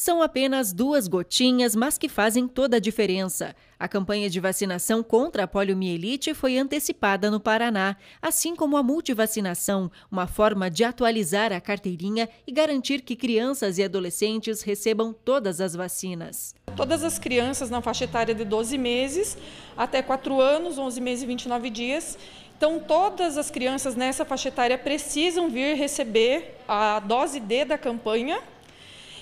São apenas duas gotinhas, mas que fazem toda a diferença. A campanha de vacinação contra a poliomielite foi antecipada no Paraná, assim como a multivacinação, uma forma de atualizar a carteirinha e garantir que crianças e adolescentes recebam todas as vacinas. Todas as crianças na faixa etária de 12 meses até 4 anos, 11 meses e 29 dias, então, todas as crianças nessa faixa etária precisam vir receber a dose D da campanha,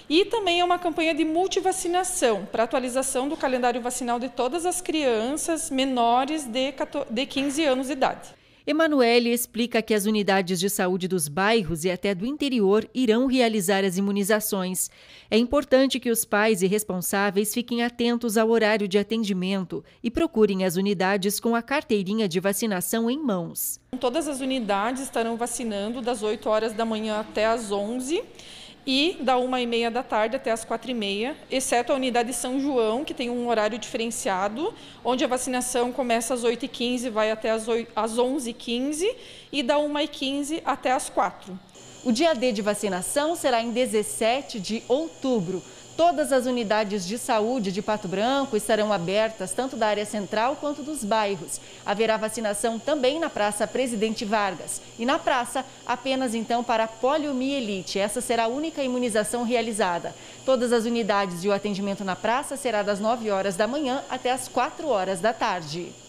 e também é uma campanha de multivacinação, para atualização do calendário vacinal de todas as crianças menores de, 15 anos de idade. Emanuele explica que as unidades de saúde dos bairros e até do interior irão realizar as imunizações. É importante que os pais e responsáveis fiquem atentos ao horário de atendimento e procurem as unidades com a carteirinha de vacinação em mãos. Todas as unidades estarão vacinando das 8 horas da manhã até as 11 horas e da uma e meia da tarde até as quatro e meia, exceto a unidade São João, que tem um horário diferenciado, onde a vacinação começa às 8h15 vai até às, onze e 11h15 e da 1h15 até às 4 o dia D de vacinação será em 17 de outubro. Todas as unidades de saúde de Pato Branco estarão abertas, tanto da área central quanto dos bairros. Haverá vacinação também na Praça Presidente Vargas. E na praça, apenas então para poliomielite. Essa será a única imunização realizada. Todas as unidades e o atendimento na praça será das 9 horas da manhã até as 4 horas da tarde.